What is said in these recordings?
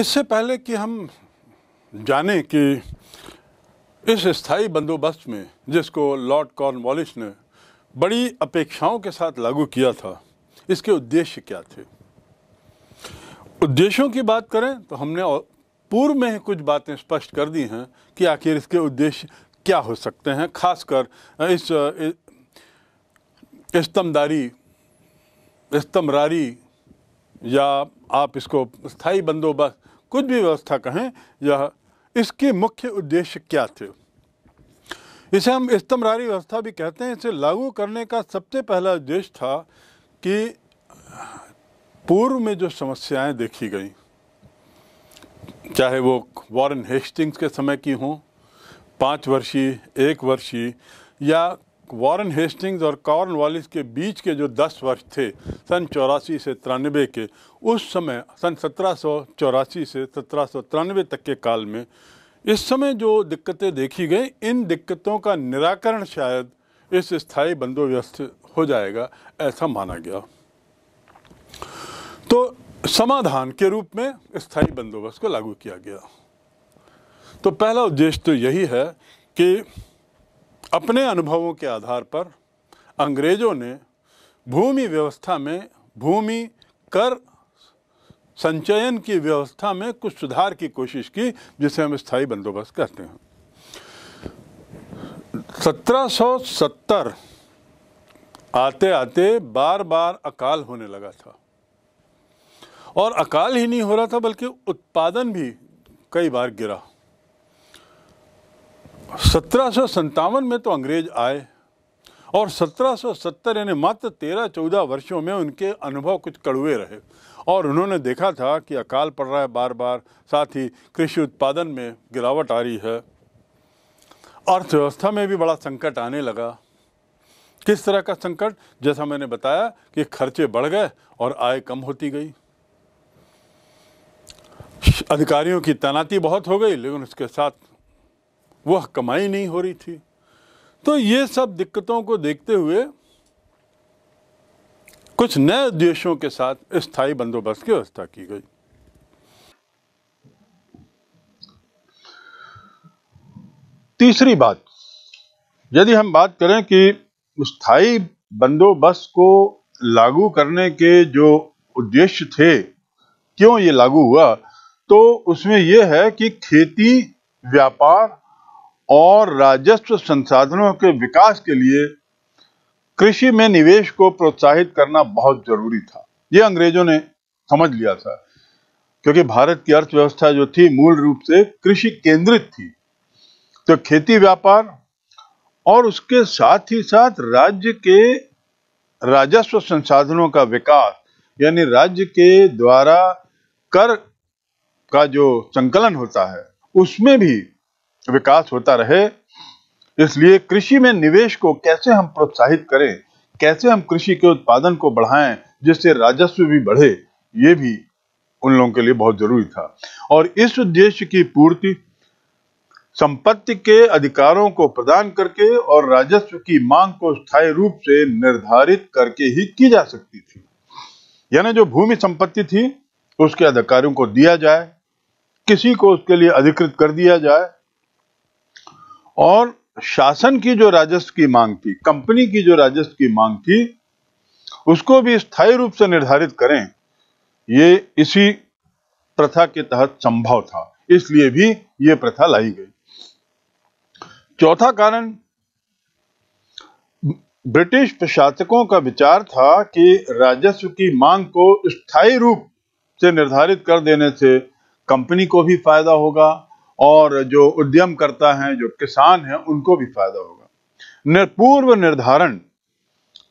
इससे पहले कि हम जाने कि इस स्थाई बंदोबस्त में जिसको लॉर्ड कॉर्नवालिस ने बड़ी अपेक्षाओं के साथ लागू किया था इसके उद्देश्य क्या थे उद्देश्यों की बात करें तो हमने पूर्व में ही कुछ बातें स्पष्ट कर दी हैं कि आखिर इसके उद्देश्य क्या हो सकते हैं खासकर इस इस्तमदारी स्तमरारी या आप इसको स्थाई बंदोबस्त कुछ भी व्यवस्था कहें यह इसके मुख्य उद्देश्य क्या थे इसे हम इस्तमरारी व्यवस्था भी कहते हैं इसे लागू करने का सबसे पहला उद्देश्य था कि पूर्व में जो समस्याएं देखी गई चाहे वो वॉरेन हेस्टिंग्स के समय की हों पाँच वर्षीय एक वर्षीय या वारन हेस्टिंग्स और कॉर्न वालिस के बीच के जो दस वर्ष थे सन चौरासी से तिरानबे के उस समय सन सत्रह से सत्रह तक के काल में इस समय जो दिक्कतें देखी गई इन दिक्कतों का निराकरण शायद इस स्थायी बंदोबस्त हो जाएगा ऐसा माना गया तो समाधान के रूप में स्थायी बंदोबस्त को लागू किया गया तो पहला उद्देश्य तो यही है कि अपने अनुभवों के आधार पर अंग्रेजों ने भूमि व्यवस्था में भूमि कर संचयन की व्यवस्था में कुछ सुधार की कोशिश की जिसे हम स्थायी बंदोबस्त कहते हैं 1770 आते आते बार बार अकाल होने लगा था और अकाल ही नहीं हो रहा था बल्कि उत्पादन भी कई बार गिरा सत्रह में तो अंग्रेज आए और 1770 यानी मात्र 13-14 वर्षों में उनके अनुभव कुछ कड़ुए रहे और उन्होंने देखा था कि अकाल पड़ रहा है बार बार साथ ही कृषि उत्पादन में गिरावट आ रही है अर्थव्यवस्था में भी बड़ा संकट आने लगा किस तरह का संकट जैसा मैंने बताया कि खर्चे बढ़ गए और आय कम होती गई अधिकारियों की तैनाती बहुत हो गई लेकिन उसके साथ वह कमाई नहीं हो रही थी तो ये सब दिक्कतों को देखते हुए कुछ नए उद्देश्यों के साथ स्थायी बंदोबस्त की व्यवस्था की गई तीसरी बात यदि हम बात करें कि स्थायी बंदोबस्त को लागू करने के जो उद्देश्य थे क्यों ये लागू हुआ तो उसमें यह है कि खेती व्यापार और राजस्व संसाधनों के विकास के लिए कृषि में निवेश को प्रोत्साहित करना बहुत जरूरी था ये अंग्रेजों ने समझ लिया था क्योंकि भारत की अर्थव्यवस्था जो थी मूल रूप से कृषि केंद्रित थी तो खेती व्यापार और उसके साथ ही साथ राज्य के राजस्व संसाधनों का विकास यानी राज्य के द्वारा कर का जो संकलन होता है उसमें भी विकास होता रहे इसलिए कृषि में निवेश को कैसे हम प्रोत्साहित करें कैसे हम कृषि के उत्पादन को बढ़ाएं जिससे राजस्व भी बढ़े ये भी उन लोगों के लिए बहुत जरूरी था और इस उद्देश्य की पूर्ति संपत्ति के अधिकारों को प्रदान करके और राजस्व की मांग को स्थायी रूप से निर्धारित करके ही की जा सकती थी यानी जो भूमि संपत्ति थी उसके अधिकारियों को दिया जाए किसी को उसके लिए अधिकृत कर दिया जाए और शासन की जो राजस्व की मांग थी कंपनी की जो राजस्व की मांग थी उसको भी स्थायी रूप से निर्धारित करें ये इसी प्रथा के तहत संभव था इसलिए भी ये प्रथा लाई गई चौथा कारण ब्रिटिश प्रशासकों का विचार था कि राजस्व की मांग को स्थायी रूप से निर्धारित कर देने से कंपनी को भी फायदा होगा और जो उद्यम करता है जो किसान है उनको भी फायदा होगा पूर्व निर्धारण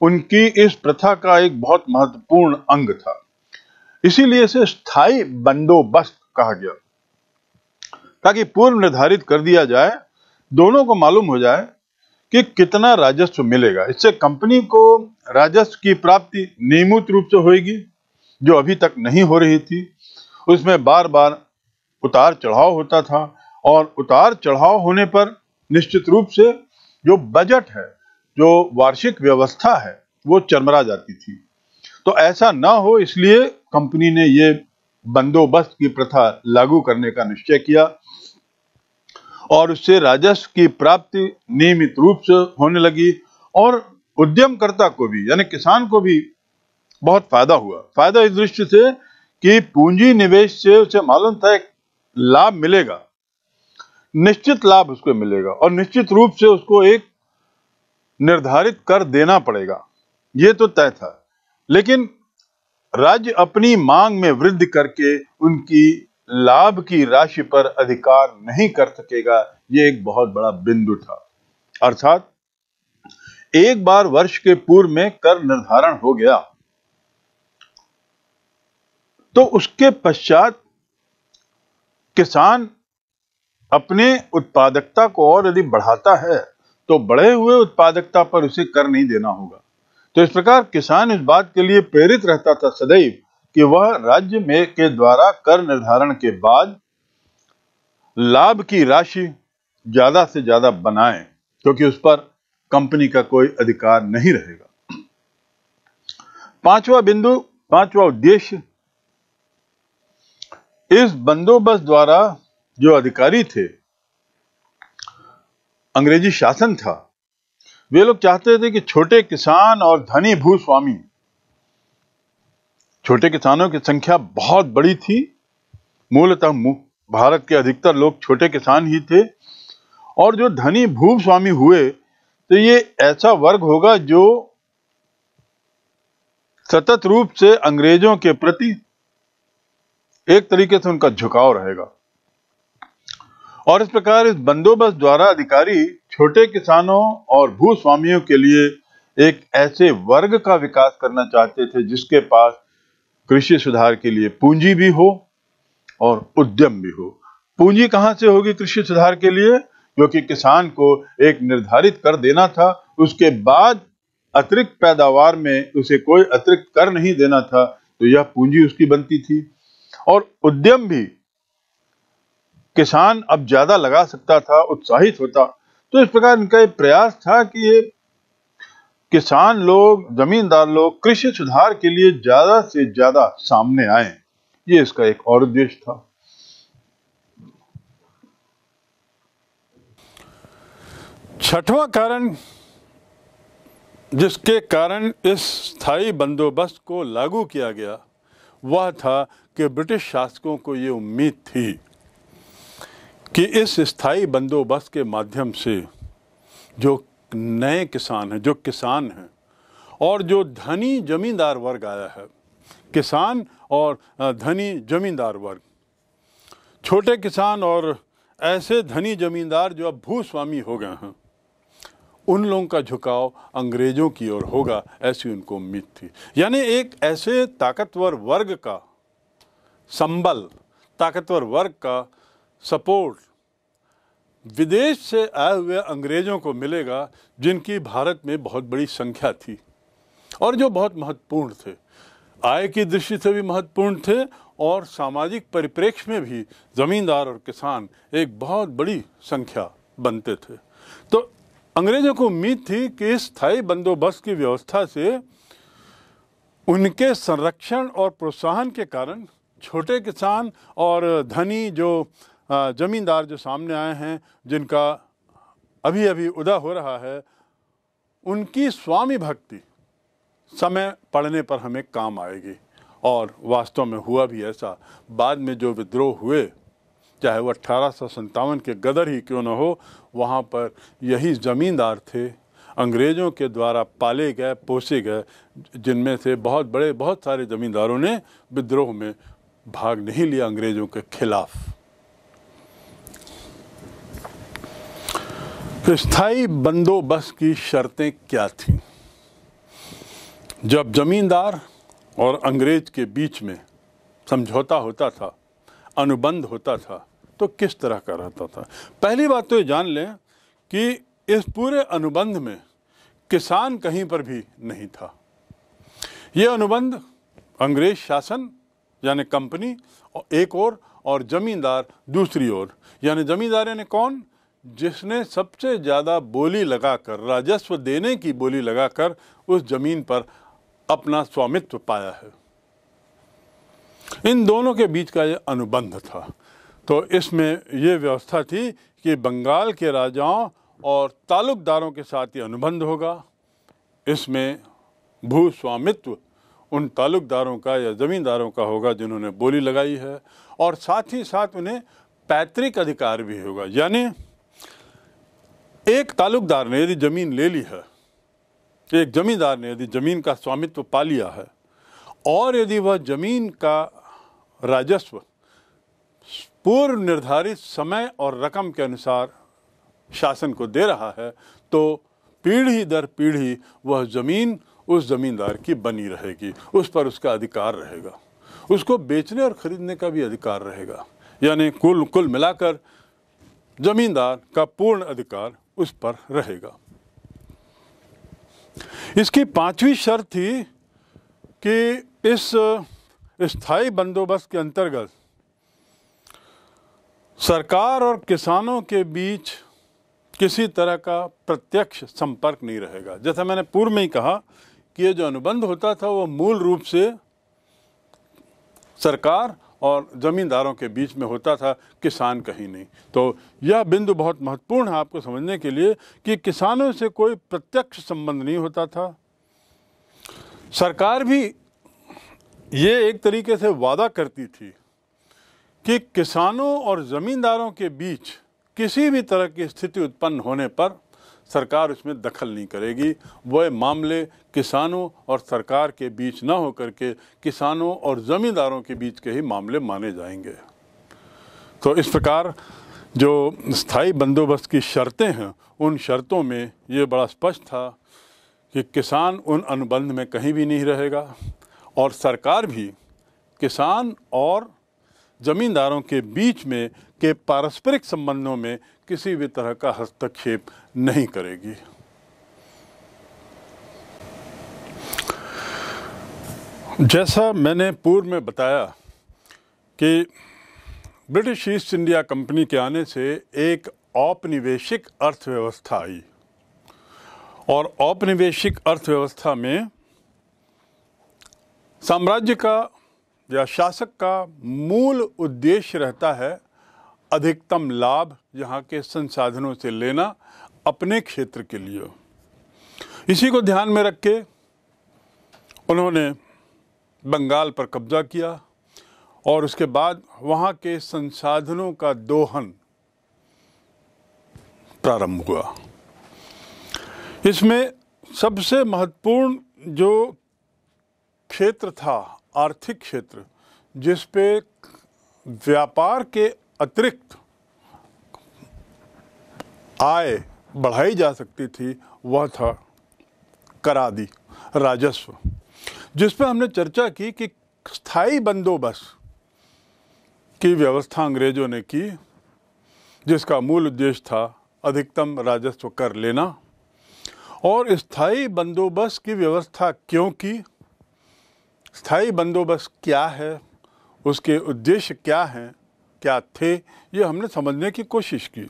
उनकी इस प्रथा का एक बहुत महत्वपूर्ण अंग था इसीलिए इसे स्थायी बंदोबस्त कहा गया ताकि पूर्व निर्धारित कर दिया जाए दोनों को मालूम हो जाए कि कितना राजस्व मिलेगा इससे कंपनी को राजस्व की प्राप्ति नियमित रूप से होगी जो अभी तक नहीं हो रही थी उसमें बार बार उतार चढ़ाव होता था और उतार चढ़ाव होने पर निश्चित रूप से जो बजट है जो वार्षिक व्यवस्था है वो चरमरा जाती थी तो ऐसा ना हो इसलिए कंपनी ने ये बंदोबस्त की प्रथा लागू करने का निश्चय किया और उससे राजस्व की प्राप्ति नियमित रूप से होने लगी और उद्यमकर्ता को भी यानी किसान को भी बहुत फायदा हुआ फायदा इस दृष्टि से कि पूंजी निवेश से उसे मालूम था एक लाभ मिलेगा निश्चित लाभ उसको मिलेगा और निश्चित रूप से उसको एक निर्धारित कर देना पड़ेगा ये तो तय था लेकिन राज्य अपनी मांग में वृद्धि करके उनकी लाभ की राशि पर अधिकार नहीं कर सकेगा ये एक बहुत बड़ा बिंदु था अर्थात एक बार वर्ष के पूर्व में कर निर्धारण हो गया तो उसके पश्चात किसान अपने उत्पादकता को और यदि बढ़ाता है तो बढ़े हुए उत्पादकता पर उसे कर नहीं देना होगा तो इस प्रकार किसान इस बात के लिए प्रेरित रहता था सदैव कि वह राज्य में के द्वारा कर निर्धारण के बाद लाभ की राशि ज्यादा से ज्यादा बनाए क्योंकि उस पर कंपनी का कोई अधिकार नहीं रहेगा पांचवा बिंदु पांचवा उद्देश्य इस बंदोबस्त द्वारा जो अधिकारी थे अंग्रेजी शासन था वे लोग चाहते थे कि छोटे किसान और धनी भूस्वामी छोटे किसानों की संख्या बहुत बड़ी थी मूलतः भारत के अधिकतर लोग छोटे किसान ही थे और जो धनी भूस्वामी हुए तो ये ऐसा वर्ग होगा जो सतत रूप से अंग्रेजों के प्रति एक तरीके से उनका झुकाव रहेगा और इस प्रकार इस बंदोबस्त द्वारा अधिकारी छोटे किसानों और भूस्वामियों के लिए एक ऐसे वर्ग का विकास करना चाहते थे जिसके पास कृषि सुधार के लिए पूंजी भी हो और उद्यम भी हो पूंजी कहां से होगी कृषि सुधार के लिए क्योंकि किसान को एक निर्धारित कर देना था उसके बाद अतिरिक्त पैदावार में उसे कोई अतिरिक्त कर नहीं देना था तो यह पूंजी उसकी बनती थी और उद्यम भी किसान अब ज्यादा लगा सकता था उत्साहित होता तो इस प्रकार इनका एक प्रयास था कि ये किसान लोग जमींदार लोग कृषि सुधार के लिए ज्यादा से ज्यादा सामने आए ये इसका एक और उद्देश्य था छठवां कारण जिसके कारण इस स्थायी बंदोबस्त को लागू किया गया वह था कि ब्रिटिश शासकों को ये उम्मीद थी कि इस स्थाई बंदोबस्त के माध्यम से जो नए किसान हैं जो किसान हैं और जो धनी जमींदार वर्ग आया है किसान और धनी जमींदार वर्ग छोटे किसान और ऐसे धनी जमींदार जो अब भूस्वामी हो गए हैं उन लोगों का झुकाव अंग्रेज़ों की ओर होगा ऐसी उनको उम्मीद थी यानी एक ऐसे ताकतवर वर्ग का संबल ताकतवर वर्ग का सपोर्ट विदेश से आए हुए अंग्रेज़ों को मिलेगा जिनकी भारत में बहुत बड़ी संख्या थी और जो बहुत महत्वपूर्ण थे आय की दृष्टि से भी महत्वपूर्ण थे और सामाजिक परिप्रेक्ष्य में भी ज़मींदार और किसान एक बहुत बड़ी संख्या बनते थे तो अंग्रेजों को उम्मीद थी कि स्थायी बंदोबस्त की व्यवस्था से उनके संरक्षण और प्रोत्साहन के कारण छोटे किसान और धनी जो ज़मींदार जो सामने आए हैं जिनका अभी अभी उदा हो रहा है उनकी स्वामी भक्ति समय पड़ने पर हमें काम आएगी और वास्तव में हुआ भी ऐसा बाद में जो विद्रोह हुए चाहे वो अट्ठारह के गदर ही क्यों न हो वहाँ पर यही ज़मींदार थे अंग्रेज़ों के द्वारा पाले गए पोसे गए जिनमें से बहुत बड़े बहुत सारे ज़मींदारों ने विद्रोह में भाग नहीं लिया अंग्रेज़ों के खिलाफ तो स्थायी बंदोबस्त की शर्तें क्या थीं जब ज़मींदार और अंग्रेज़ के बीच में समझौता होता था अनुबंध होता था तो किस तरह का रहता था पहली बात तो ये जान लें कि इस पूरे अनुबंध में किसान कहीं पर भी नहीं था ये अनुबंध अंग्रेज शासन यानी कंपनी एक ओर और ज़मींदार दूसरी ओर यानी ज़मींदार ने कौन जिसने सबसे ज़्यादा बोली लगाकर राजस्व देने की बोली लगाकर उस ज़मीन पर अपना स्वामित्व पाया है इन दोनों के बीच का यह अनुबंध था तो इसमें ये व्यवस्था थी कि बंगाल के राजाओं और ताल्लुकदारों के साथ ये अनुबंध होगा इसमें भू स्वामित्व उन ताल्लुकदारों का या ज़मींदारों का होगा जिन्होंने बोली लगाई है और साथ ही साथ उन्हें पैतृक अधिकार भी होगा यानी एक ताल्लुकदार ने यदि ज़मीन ले ली है एक ज़मींदार ने यदि ज़मीन का स्वामित्व पा लिया है और यदि वह ज़मीन का राजस्व पूर्व निर्धारित समय और रकम के अनुसार शासन को दे रहा है तो पीढ़ी दर पीढ़ी वह ज़मीन उस ज़मींदार की बनी रहेगी उस पर उसका अधिकार रहेगा उसको बेचने और ख़रीदने का भी अधिकार रहेगा यानी कुल कुल मिलाकर ज़मींदार का पूर्ण अधिकार उस पर रहेगा इसकी पांचवी शर्त थी कि इस स्थायी बंदोबस्त के अंतर्गत सरकार और किसानों के बीच किसी तरह का प्रत्यक्ष संपर्क नहीं रहेगा जैसा मैंने पूर्व में ही कहा कि ये जो अनुबंध होता था वो मूल रूप से सरकार और ज़मींदारों के बीच में होता था किसान कहीं नहीं तो यह बिंदु बहुत महत्वपूर्ण है आपको समझने के लिए कि किसानों से कोई प्रत्यक्ष संबंध नहीं होता था सरकार भी ये एक तरीके से वादा करती थी कि किसानों और ज़मींदारों के बीच किसी भी तरह की स्थिति उत्पन्न होने पर सरकार उसमें दखल नहीं करेगी वह मामले किसानों और सरकार के बीच ना होकर के किसानों और ज़मींदारों के बीच के ही मामले माने जाएंगे तो इस प्रकार जो स्थाई बंदोबस्त की शर्तें हैं उन शर्तों में ये बड़ा स्पष्ट था कि किसान उन अनुबंध में कहीं भी नहीं रहेगा और सरकार भी किसान और ज़मींदारों के बीच में के पारस्परिक संबंधों में किसी भी तरह का हस्तक्षेप नहीं करेगी जैसा मैंने पूर्व में बताया कि ब्रिटिश ईस्ट इंडिया कंपनी के आने से एक औपनिवेशिक अर्थव्यवस्था आई और औपनिवेशिक अर्थव्यवस्था में साम्राज्य का या शासक का मूल उद्देश्य रहता है अधिकतम लाभ यहाँ के संसाधनों से लेना अपने क्षेत्र के लिए इसी को ध्यान में रख के उन्होंने बंगाल पर कब्जा किया और उसके बाद वहाँ के संसाधनों का दोहन प्रारंभ हुआ इसमें सबसे महत्वपूर्ण जो क्षेत्र था आर्थिक क्षेत्र जिस पे व्यापार के अतिरिक्त आय बढ़ाई जा सकती थी वह था करादी राजस्व जिस पे हमने चर्चा की कि स्थाई बंदोबस्त की व्यवस्था अंग्रेजों ने की जिसका मूल उद्देश्य था अधिकतम राजस्व कर लेना और स्थायी बंदोबस्त की व्यवस्था क्यों की स्थायी बंदोबस्त क्या है उसके उद्देश्य क्या हैं क्या थे ये हमने समझने की कोशिश की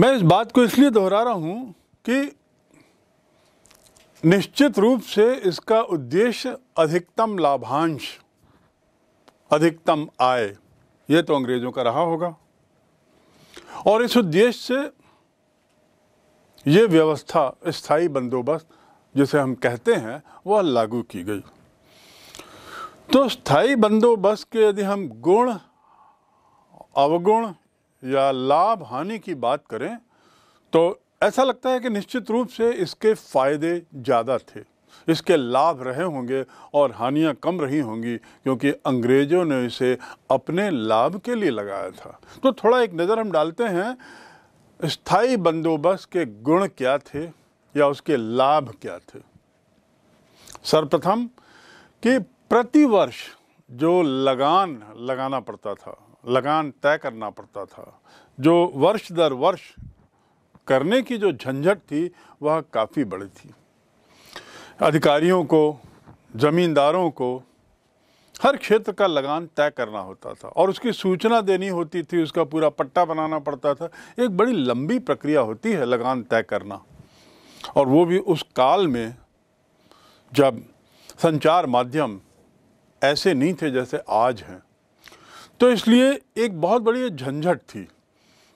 मैं इस बात को इसलिए दोहरा रहा हूँ कि निश्चित रूप से इसका उद्देश्य अधिकतम लाभांश अधिकतम आय ये तो अंग्रेज़ों का रहा होगा और इस उद्देश्य से ये व्यवस्था स्थायी बंदोबस्त जिसे हम कहते हैं वह लागू की गई तो स्थाई बंदोबस्त के यदि हम गुण अवगुण या लाभ हानि की बात करें तो ऐसा लगता है कि निश्चित रूप से इसके फ़ायदे ज़्यादा थे इसके लाभ रहे होंगे और हानियां कम रही होंगी क्योंकि अंग्रेज़ों ने इसे अपने लाभ के लिए लगाया था तो थोड़ा एक नज़र हम डालते हैं स्थाई बंदोबस्त के गुण क्या थे या उसके लाभ क्या थे सर्वप्रथम कि प्रतिवर्ष जो लगान लगाना पड़ता था लगान तय करना पड़ता था जो वर्ष दर वर्ष करने की जो झंझट थी वह काफ़ी बड़ी थी अधिकारियों को ज़मींदारों को हर क्षेत्र का लगान तय करना होता था और उसकी सूचना देनी होती थी उसका पूरा पट्टा बनाना पड़ता था एक बड़ी लंबी प्रक्रिया होती है लगान तय करना और वो भी उस काल में जब संचार माध्यम ऐसे नहीं थे जैसे आज हैं तो इसलिए एक बहुत बड़ी झंझट थी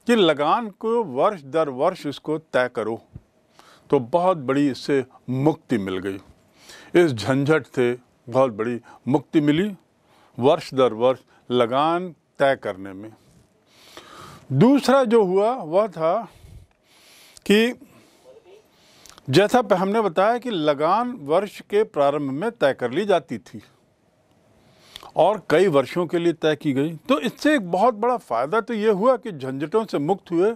कि लगान को वर्ष दर वर्ष इसको तय करो तो बहुत बड़ी इससे मुक्ति मिल गई इस झंझट से बहुत बड़ी मुक्ति मिली वर्ष दर वर्ष लगान तय करने में दूसरा जो हुआ वह था कि जैसा हमने बताया कि लगान वर्ष के प्रारंभ में तय कर ली जाती थी और कई वर्षों के लिए तय की गई तो इससे एक बहुत बड़ा फ़ायदा तो ये हुआ कि झंझटों से मुक्त हुए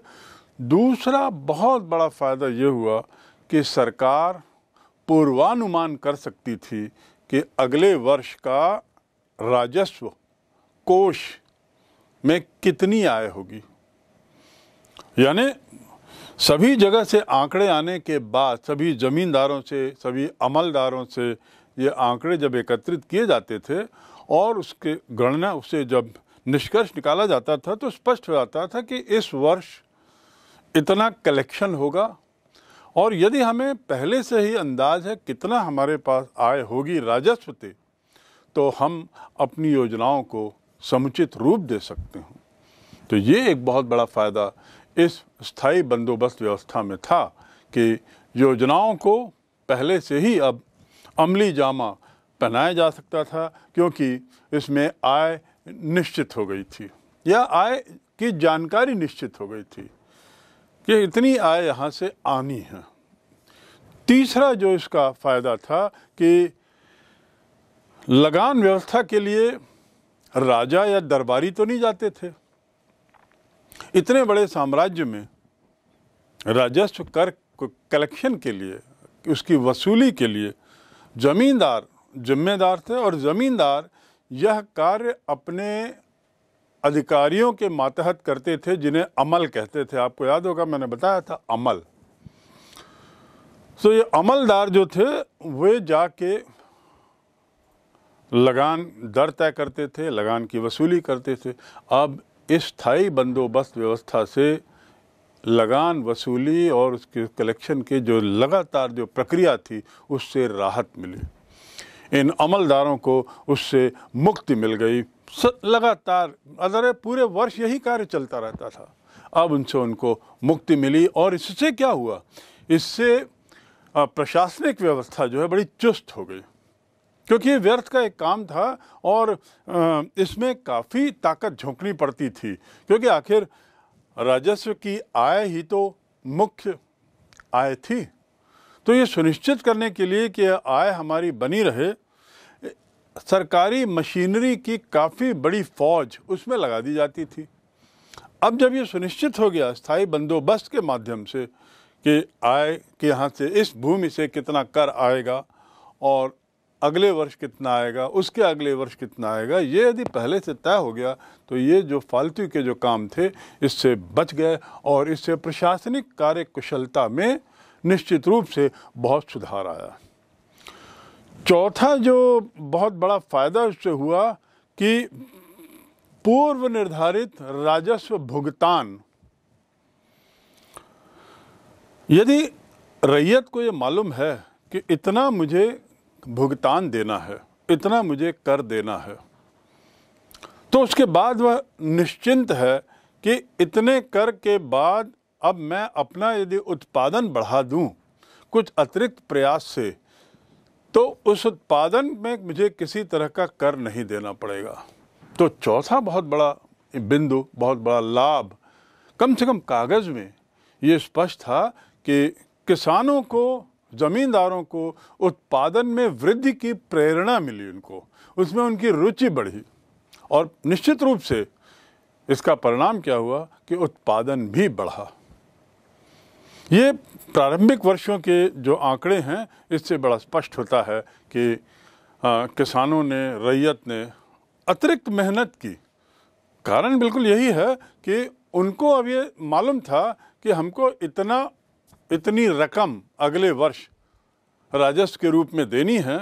दूसरा बहुत बड़ा फ़ायदा ये हुआ कि सरकार पूर्वानुमान कर सकती थी कि अगले वर्ष का राजस्व कोष में कितनी आय होगी यानी सभी जगह से आंकड़े आने के बाद सभी ज़मींदारों से सभी अमलदारों से ये आंकड़े जब एकत्रित किए जाते थे और उसके गणना उसे जब निष्कर्ष निकाला जाता था तो स्पष्ट हो जाता था कि इस वर्ष इतना कलेक्शन होगा और यदि हमें पहले से ही अंदाज है कितना हमारे पास आय होगी राजस्व से तो हम अपनी योजनाओं को समुचित रूप दे सकते हैं तो ये एक बहुत बड़ा फ़ायदा इस स्थायी बंदोबस्त व्यवस्था में था कि योजनाओं को पहले से ही अब अमली जामा पहनाया जा सकता था क्योंकि इसमें आय निश्चित हो गई थी या आय की जानकारी निश्चित हो गई थी कि इतनी आय यहाँ से आनी है तीसरा जो इसका फ़ायदा था कि लगान व्यवस्था के लिए राजा या दरबारी तो नहीं जाते थे इतने बड़े साम्राज्य में राजस्व कर कलेक्शन के लिए उसकी वसूली के लिए ज़मींदार जिम्मेदार थे और ज़मींदार यह कार्य अपने अधिकारियों के मातहत करते थे जिन्हें अमल कहते थे आपको याद होगा मैंने बताया था अमल तो ये अमलदार जो थे वे जाके लगान दर तय करते थे लगान की वसूली करते थे अब स्थाई बंदोबस्त व्यवस्था से लगान वसूली और उसके कलेक्शन के जो लगातार जो प्रक्रिया थी उससे राहत मिली इन अमलदारों को उससे मुक्ति मिल गई लगातार अदर पूरे वर्ष यही कार्य चलता रहता था अब उनसे उनको मुक्ति मिली और इससे क्या हुआ इससे प्रशासनिक व्यवस्था जो है बड़ी चुस्त हो गई क्योंकि ये व्यर्थ का एक काम था और इसमें काफ़ी ताकत झोंकनी पड़ती थी क्योंकि आखिर राजस्व की आय ही तो मुख्य आय थी तो ये सुनिश्चित करने के लिए कि आय हमारी बनी रहे सरकारी मशीनरी की काफ़ी बड़ी फौज उसमें लगा दी जाती थी अब जब ये सुनिश्चित हो गया स्थायी बंदोबस्त के माध्यम से कि आय के यहाँ से इस भूमि से कितना कर आएगा और अगले वर्ष कितना आएगा उसके अगले वर्ष कितना आएगा ये यदि पहले से तय हो गया तो ये जो फालतू के जो काम थे इससे बच गए और इससे प्रशासनिक कार्य कुशलता में निश्चित रूप से बहुत सुधार आया चौथा जो बहुत बड़ा फ़ायदा उससे हुआ कि पूर्व निर्धारित राजस्व भुगतान यदि रैयत को ये मालूम है कि इतना मुझे भुगतान देना है इतना मुझे कर देना है तो उसके बाद वह निश्चिंत है कि इतने कर के बाद अब मैं अपना यदि उत्पादन बढ़ा दूं कुछ अतिरिक्त प्रयास से तो उस उत्पादन में मुझे किसी तरह का कर नहीं देना पड़ेगा तो चौथा बहुत बड़ा बिंदु बहुत बड़ा लाभ कम से कम कागज़ में ये स्पष्ट था कि किसानों को ज़मींदारों को उत्पादन में वृद्धि की प्रेरणा मिली उनको उसमें उनकी रुचि बढ़ी और निश्चित रूप से इसका परिणाम क्या हुआ कि उत्पादन भी बढ़ा ये प्रारंभिक वर्षों के जो आंकड़े हैं इससे बड़ा स्पष्ट होता है कि आ, किसानों ने रैयत ने अतिरिक्त मेहनत की कारण बिल्कुल यही है कि उनको अब ये मालूम था कि हमको इतना इतनी रकम अगले वर्ष राजस्व के रूप में देनी है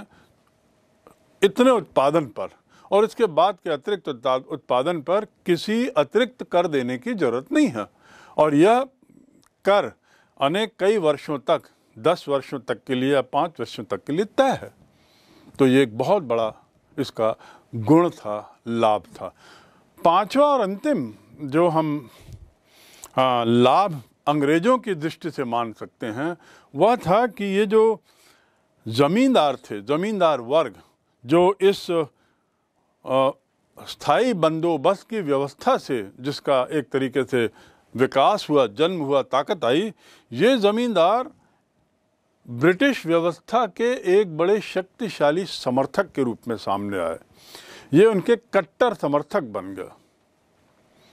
इतने उत्पादन पर और इसके बाद के अतिरिक्त उत्पादन पर किसी अतिरिक्त कर देने की जरूरत नहीं है और यह कर अनेक कई वर्षों तक दस वर्षों तक के लिए या पाँच वर्षों तक के लिए तय है तो ये एक बहुत बड़ा इसका गुण था लाभ था पांचवा और अंतिम जो हम हाँ, लाभ अंग्रेज़ों की दृष्टि से मान सकते हैं वह था कि ये जो ज़मींदार थे ज़मींदार वर्ग जो इस स्थाई बंदोबस्त की व्यवस्था से जिसका एक तरीके से विकास हुआ जन्म हुआ ताकत आई ये ज़मींदार ब्रिटिश व्यवस्था के एक बड़े शक्तिशाली समर्थक के रूप में सामने आए ये उनके कट्टर समर्थक बन गए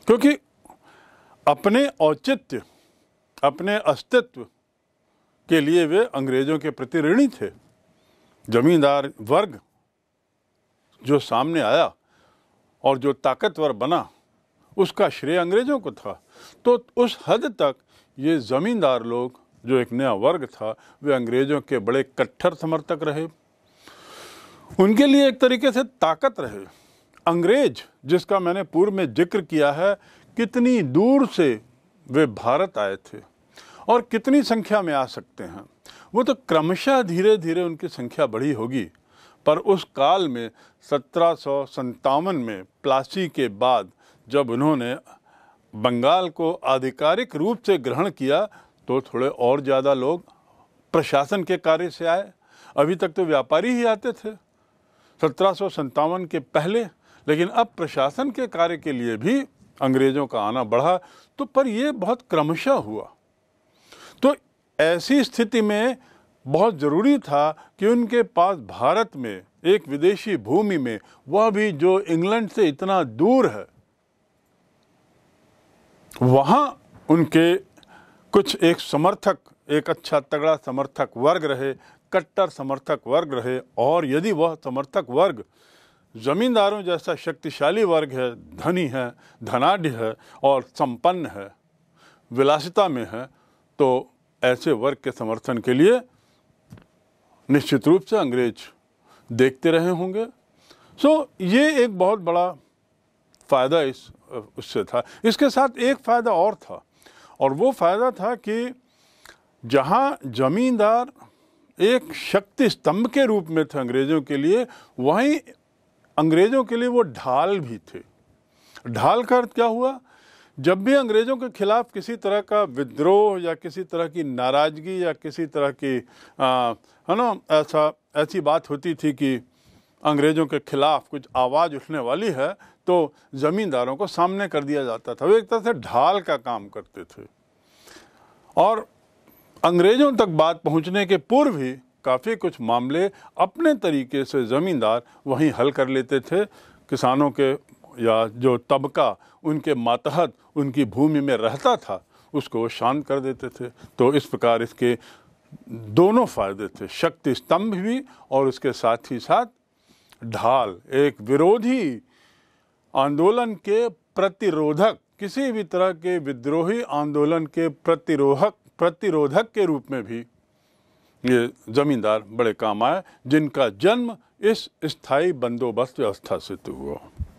क्योंकि अपने औचित्य अपने अस्तित्व के लिए वे अंग्रेज़ों के प्रति ऋणी थे जमींदार वर्ग जो सामने आया और जो ताकतवर बना उसका श्रेय अंग्रेज़ों को था तो उस हद तक ये ज़मींदार लोग जो एक नया वर्ग था वे अंग्रेज़ों के बड़े कट्टर समर्थक रहे उनके लिए एक तरीके से ताकत रहे अंग्रेज जिसका मैंने पूर्व में जिक्र किया है कितनी दूर से वे भारत आए थे और कितनी संख्या में आ सकते हैं वो तो क्रमशः धीरे धीरे उनकी संख्या बढ़ी होगी पर उस काल में सत्रह में प्लासी के बाद जब उन्होंने बंगाल को आधिकारिक रूप से ग्रहण किया तो थोड़े और ज़्यादा लोग प्रशासन के कार्य से आए अभी तक तो व्यापारी ही आते थे सत्रह के पहले लेकिन अब प्रशासन के कार्य के लिए भी अंग्रेज़ों का आना बढ़ा तो पर यह बहुत क्रमशः हुआ तो ऐसी स्थिति में बहुत ज़रूरी था कि उनके पास भारत में एक विदेशी भूमि में वह भी जो इंग्लैंड से इतना दूर है वहाँ उनके कुछ एक समर्थक एक अच्छा तगड़ा समर्थक वर्ग रहे कट्टर समर्थक वर्ग रहे और यदि वह समर्थक वर्ग ज़मींदारों जैसा शक्तिशाली वर्ग है धनी है धनाढ़ है और संपन्न है विलासिता में है तो ऐसे वर्ग के समर्थन के लिए निश्चित रूप से अंग्रेज देखते रहे होंगे सो so, ये एक बहुत बड़ा फ़ायदा इस उससे था इसके साथ एक फ़ायदा और था और वो फ़ायदा था कि जहाँ ज़मींदार एक शक्ति स्तंभ के रूप में थे अंग्रेज़ों के लिए वहीं अंग्रेज़ों के लिए वो ढाल भी थे ढाल का अर्थ क्या हुआ जब भी अंग्रेज़ों के खिलाफ किसी तरह का विद्रोह या किसी तरह की नाराज़गी या किसी तरह की है ना ऐसा ऐसी बात होती थी कि अंग्रेज़ों के खिलाफ कुछ आवाज़ उठने वाली है तो ज़मींदारों को सामने कर दिया जाता था वो एक तरह से ढाल का काम करते थे और अंग्रेज़ों तक बात पहुंचने के पूर्व ही काफ़ी कुछ मामले अपने तरीके से ज़मींदार वहीं हल कर लेते थे किसानों के या जो तबका उनके मातहत उनकी भूमि में रहता था उसको शांत कर देते थे तो इस प्रकार इसके दोनों फायदे थे शक्ति स्तंभ भी और उसके साथ ही साथ ढाल एक विरोधी आंदोलन के प्रतिरोधक किसी भी तरह के विद्रोही आंदोलन के प्रतिरोधक प्रतिरोधक के रूप में भी ये ज़मींदार बड़े काम आए जिनका जन्म इस स्थाई बंदोबस्त व्यवस्था से तो हुआ